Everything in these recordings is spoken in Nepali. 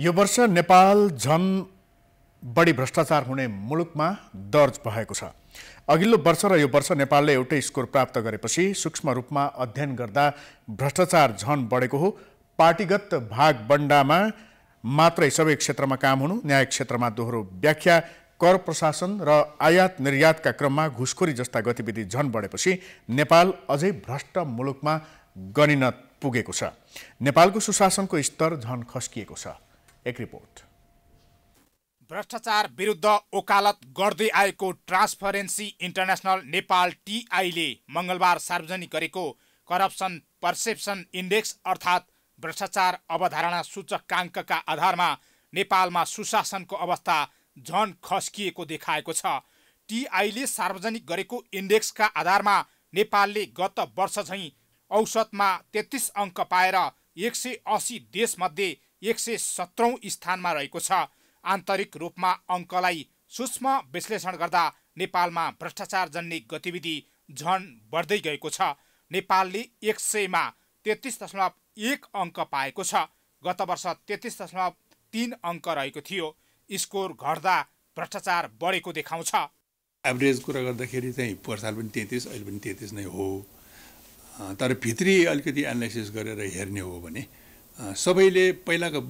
यो वर्ष नेपाल झन बढी भ्रष्टाचार हुने मुलुकमा दर्ज भएको छ अघिल्लो वर्ष र यो वर्ष नेपालले एउटै स्कोर प्राप्त गरेपछि सूक्ष्म रूपमा अध्ययन गर्दा भ्रष्टाचार झन बढेको हो पार्टीगत भागबन्डामा मात्रै सबै क्षेत्रमा काम हुनु न्याय क्षेत्रमा दोहोरो व्याख्या कर प्रशासन र आयात निर्यातका क्रममा घुसखोरी जस्ता गतिविधि झन बढेपछि नेपाल अझै भ्रष्ट मुलुकमा गणिन पुगेको छ नेपालको सुशासनको स्तर झन खस्किएको छ एक रिपोर्ट भ्रष्टाचार विरुद्ध ओकालत गर्दै आएको ट्रान्सपरेन्सी इन्टरनेसनल नेपाल टिआईले मङ्गलबार सार्वजनिक गरेको करप्सन पर्सेप्सन इन्डेक्स अर्थात् भ्रष्टाचार अवधारणा सूचकाङ्कका आधारमा नेपालमा सुशासनको अवस्था झन खस्किएको देखाएको छ टिआईले सार्वजनिक गरेको इन्डेक्सका आधारमा नेपालले गत वर्ष झैँ औसतमा तेत्तिस अङ्क पाएर एक सय असी देशमध्ये एक सय सत्रौँ स्थानमा रहेको छ आन्तरिक रूपमा अङ्कलाई सूक्ष्म विश्लेषण गर्दा नेपालमा भ्रष्टाचार जन्ने गतिविधि झन बढ्दै गएको छ नेपालले एक सयमा तेत्तिस दशमलव एक अङ्क पाएको छ गत वर्ष तेत्तिस दशमलव तिन अङ्क रहेको थियो स्कोर घट्दा भ्रष्टाचार बढेको देखाउँछ एभरेज कुरा गर्दाखेरि चाहिँ पोहोर साल पनि तेत्तिस अहिले पनि तेत्तिस नै हो तर भित्री अलिकति एनालाइसिस गरेर हेर्ने हो भने सबैले पहिलाको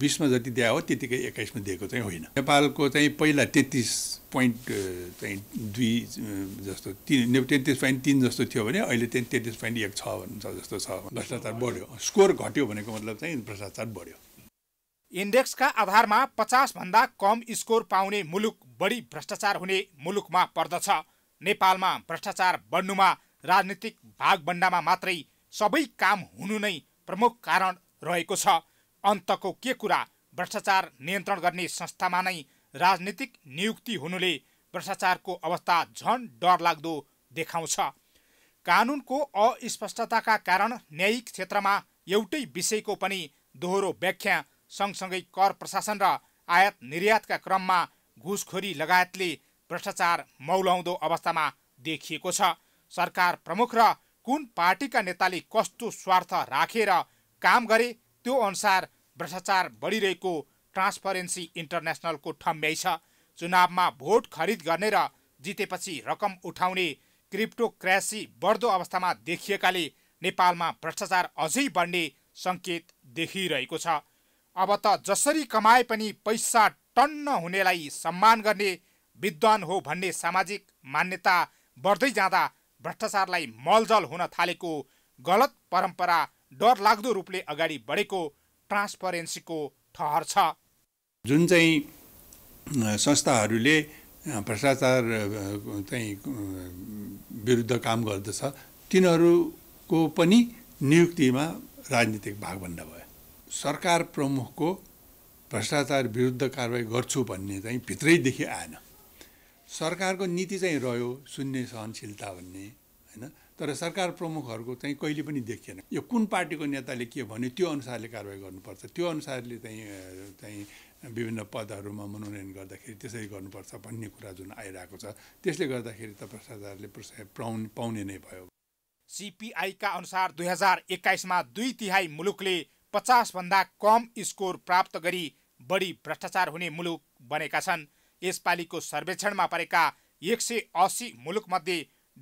बिसमा जति दिए हो त्यतिकै एक्काइसमा दिएको चाहिँ होइन नेपालको चाहिँ पहिला तेत्तिस पोइन्ट चाहिँ दुई जस्तो तिन तेत्तिस पोइन्ट तिन जस्तो थियो भने अहिले त्यहाँ तेत्तिस पोइन्ट एक छ भन्छ जस्तो छ भ्रष्टाचार बढ्यो स्कोर घट्यो भनेको मतलब चाहिँ भ्रष्टाचार बढ्यो इन्डेक्सका आधारमा पचासभन्दा कम स्कोर पाउने मुलुक बढी भ्रष्टाचार हुने मुलुकमा पर्दछ नेपालमा भ्रष्टाचार बढ्नुमा राजनीतिक भागभन्डामा मात्रै सबै काम हुनु नै प्रमुख कारण रहेको छ अन्तको के कुरा भ्रष्टाचार नियन्त्रण गर्ने संस्थामा नै राजनीतिक नियुक्ति हुनुले भ्रष्टाचारको अवस्था झन डरलाग्दो देखाउँछ कानुनको अस्पष्टताका कारण न्यायिक क्षेत्रमा एउटै विषयको पनि दोहोरो व्याख्या सँगसँगै कर प्रशासन र आयात निर्यातका क्रममा घुसखोरी लगायतले भ्रष्टाचार मौलाउँदो अवस्थामा देखिएको छ सरकार प्रमुख र कुन पार्टीका नेताले कस्तो स्वार्थ राखेर रा काम गरे त्यो अनुसार भ्रष्टाचार बढिरहेको ट्रान्सपरेन्सी इन्टरनेसनलको ठम्ब्याइ छ चुनावमा भोट खरिद गर्ने र जितेपछि रकम उठाउने क्रिप्टो क्रासी बढ्दो अवस्थामा देखिएकाले नेपालमा भ्रष्टाचार अझै बढ्ने सङ्केत देखिरहेको छ अब त जसरी कमाए पनि पैसा टन्न हुनेलाई सम्मान गर्ने विद्वान हो भन्ने सामाजिक मान्यता बढ्दै जाँदा भ्रष्टाचारलाई मलजल हुन थालेको गलत परम्परा डरलाग्दो रूपले अगाडि बढेको ट्रान्सपरेन्सीको ठहर छ जुन चाहिँ संस्थाहरूले भ्रष्टाचार चाहिँ विरुद्ध काम गर्दछ तिनीहरूको पनि नियुक्तिमा राजनीतिक भागभन्दा भयो सरकार प्रमुखको भ्रष्टाचार विरुद्ध कारवाही गर्छु भन्ने चाहिँ भित्रैदेखि आएन सरकारको नीति चाहिँ रह्यो शून्य सहनशीलता भन्ने होइन तर सरकार प्रमुखहरूको चाहिँ कहिले पनि देखिएन यो कुन पार्टीको नेताले के भन्यो त्यो अनुसारले कारवाही गर्नुपर्छ त्यो अनुसारले चाहिँ चाहिँ विभिन्न पदहरूमा मनोनयन गर्दाखेरि त्यसरी गर्नुपर्छ भन्ने कुरा जुन आइरहेको छ त्यसले गर्दाखेरि त भ्रष्टाचारले पाउने पाउने नै भयो सिपिआईका अनुसार दुई हजार एक्काइसमा दुई तिहाई मुलुकले पचासभन्दा कम स्कोर प्राप्त गरी बढी भ्रष्टाचार हुने मुलुक बनेका छन् यसपालिको सर्वेक्षणमा परेका एक सय असी मुलुकमध्ये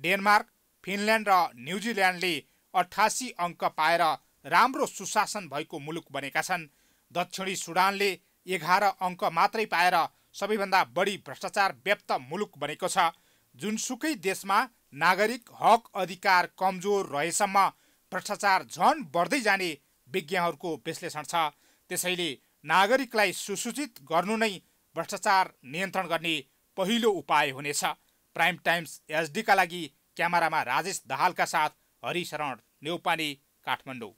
डेनमार्क फिनल्याण्ड र न्युजिल्यान्डले अठासी अङ्क पाएर राम्रो सुशासन भएको मुलुक बनेका छन् दक्षिणी सुडानले एघार अङ्क मात्रै पाएर सबैभन्दा बढी भ्रष्टाचार व्याप्त मुलुक बनेको छ जुनसुकै देशमा नागरिक हक अधिकार कमजोर रहेसम्म भ्रष्टाचार झन बढ्दै जाने विज्ञहरूको विश्लेषण छ त्यसैले नागरिकलाई सुसूचित गर्नु नै भ्रष्टाचार नियन्त्रण गर्ने पहिलो उपाय हुनेछ प्राइम टाइम्स एसडीका लागि क्यामेरामा राजेश दाहालका साथ हरिशरण नेउपानी काठमाडौँ